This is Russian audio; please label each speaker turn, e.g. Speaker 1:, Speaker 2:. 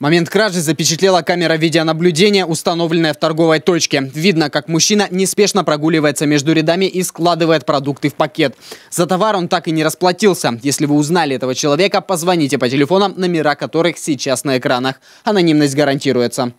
Speaker 1: Момент кражи запечатлела камера видеонаблюдения, установленная в торговой точке. Видно, как мужчина неспешно прогуливается между рядами и складывает продукты в пакет. За товар он так и не расплатился. Если вы узнали этого человека, позвоните по телефонам, номера которых сейчас на экранах. Анонимность гарантируется.